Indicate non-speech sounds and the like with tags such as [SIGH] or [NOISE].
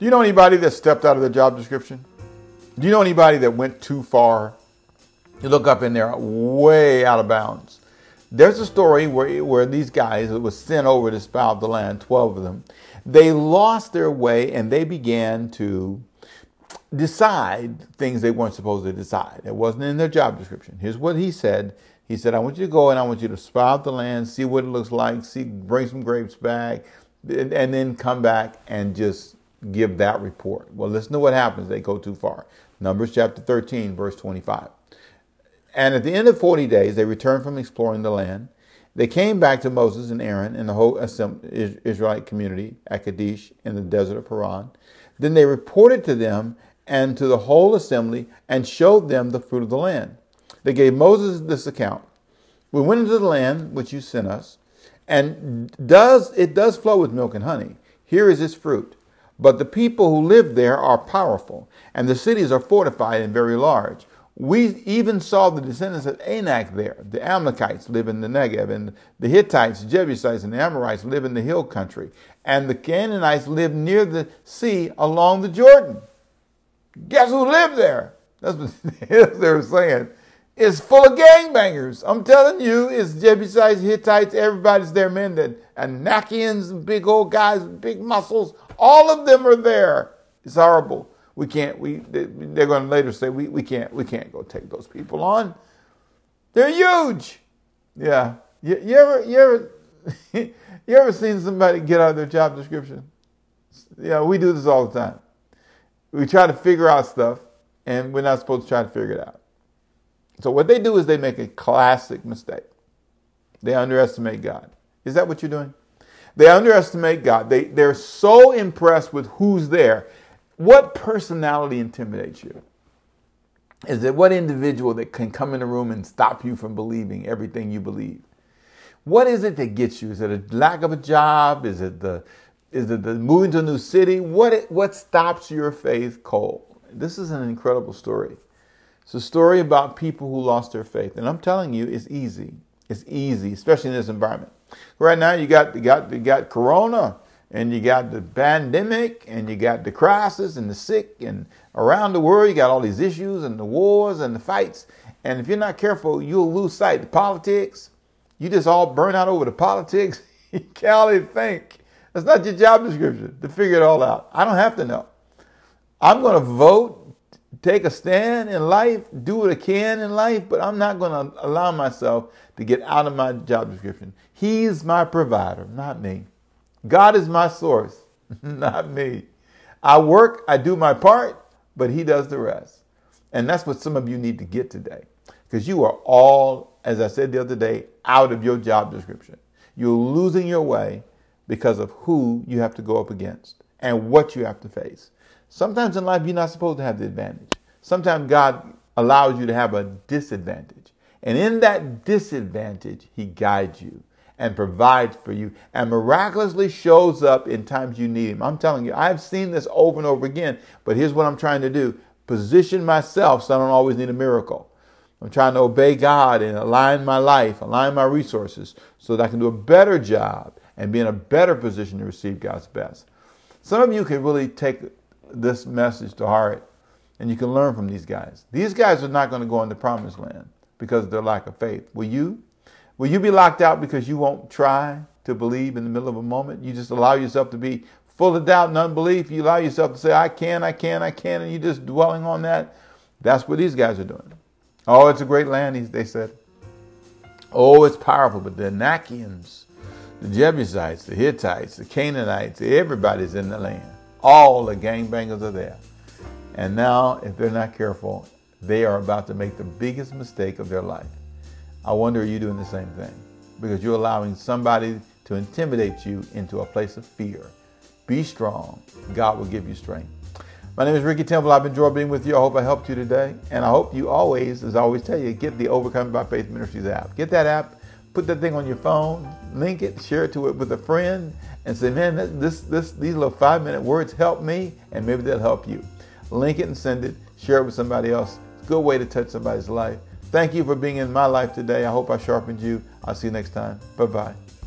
Do you know anybody that stepped out of the job description? Do you know anybody that went too far? You look up in there, way out of bounds. There's a story where, where these guys that was sent over to out the land, 12 of them, they lost their way and they began to decide things they weren't supposed to decide. It wasn't in their job description. Here's what he said. He said, I want you to go and I want you to out the land, see what it looks like, see, bring some grapes back, and, and then come back and just give that report. Well, listen to what happens. They go too far. Numbers chapter 13, verse 25. And at the end of 40 days, they returned from exploring the land. They came back to Moses and Aaron and the whole Israelite community at Kadesh in the desert of Paran. Then they reported to them and to the whole assembly and showed them the fruit of the land. They gave Moses this account. We went into the land which you sent us, and does it does flow with milk and honey. Here is its fruit. But the people who live there are powerful, and the cities are fortified and very large. We even saw the descendants of Anak there. The Amalekites live in the Negev, and the Hittites, Jebusites, and the Amorites live in the hill country, and the Canaanites live near the sea along the Jordan. Guess who lived there? That's what [LAUGHS] they are saying is full of gangbangers. I'm telling you, it's Jebusites, Hittites, everybody's there, men that Anakians, big old guys, big muscles, all of them are there. It's horrible. We can't, we, they're going to later say, we, we can't, we can't go take those people on. They're huge. Yeah. You, you ever, you ever, [LAUGHS] you ever seen somebody get out of their job description? Yeah, we do this all the time. We try to figure out stuff and we're not supposed to try to figure it out. So what they do is they make a classic mistake. They underestimate God. Is that what you're doing? They underestimate God. They, they're so impressed with who's there. What personality intimidates you? Is it what individual that can come in the room and stop you from believing everything you believe? What is it that gets you? Is it a lack of a job? Is it the is it the moving to a new city? What what stops your faith cold? This is an incredible story. It's a story about people who lost their faith. And I'm telling you, it's easy. It's easy, especially in this environment. Right now, you got, you got, you got Corona, and you got the pandemic, and you got the crisis, and the sick, and around the world, you got all these issues, and the wars, and the fights. And if you're not careful, you'll lose sight of politics. You just all burn out over the politics. [LAUGHS] you can't even think. That's not your job description to figure it all out. I don't have to know. I'm going to vote take a stand in life, do what I can in life, but I'm not going to allow myself to get out of my job description. He's my provider, not me. God is my source, [LAUGHS] not me. I work, I do my part, but He does the rest. And that's what some of you need to get today because you are all, as I said the other day, out of your job description. You're losing your way because of who you have to go up against and what you have to face. Sometimes in life, you're not supposed to have the advantage. Sometimes God allows you to have a disadvantage. And in that disadvantage, He guides you and provides for you and miraculously shows up in times you need Him. I'm telling you, I've seen this over and over again, but here's what I'm trying to do position myself so I don't always need a miracle. I'm trying to obey God and align my life, align my resources so that I can do a better job and be in a better position to receive God's best. Some of you can really take this message to heart and you can learn from these guys. These guys are not going to go into promised land because of their lack of faith. Will you? Will you be locked out because you won't try to believe in the middle of a moment? You just allow yourself to be full of doubt and unbelief. You allow yourself to say, I can, I can, I can, and you're just dwelling on that. That's what these guys are doing. Oh, it's a great land, they said. Oh, it's powerful, but the Anakians, the Jebusites, the Hittites, the Canaanites, everybody's in the land. All the gangbangers are there. And now, if they're not careful, they are about to make the biggest mistake of their life. I wonder, are you doing the same thing? Because you're allowing somebody to intimidate you into a place of fear. Be strong. God will give you strength. My name is Ricky Temple. I've enjoyed being with you. I hope I helped you today. And I hope you always, as I always tell you, get the Overcoming by Faith Ministries app. Get that app, put that thing on your phone, link it, share it to it with a friend and say, man, this, this, these little five minute words help me, and maybe they'll help you. Link it and send it. Share it with somebody else. It's a good way to touch somebody's life. Thank you for being in my life today. I hope I sharpened you. I'll see you next time. Bye bye.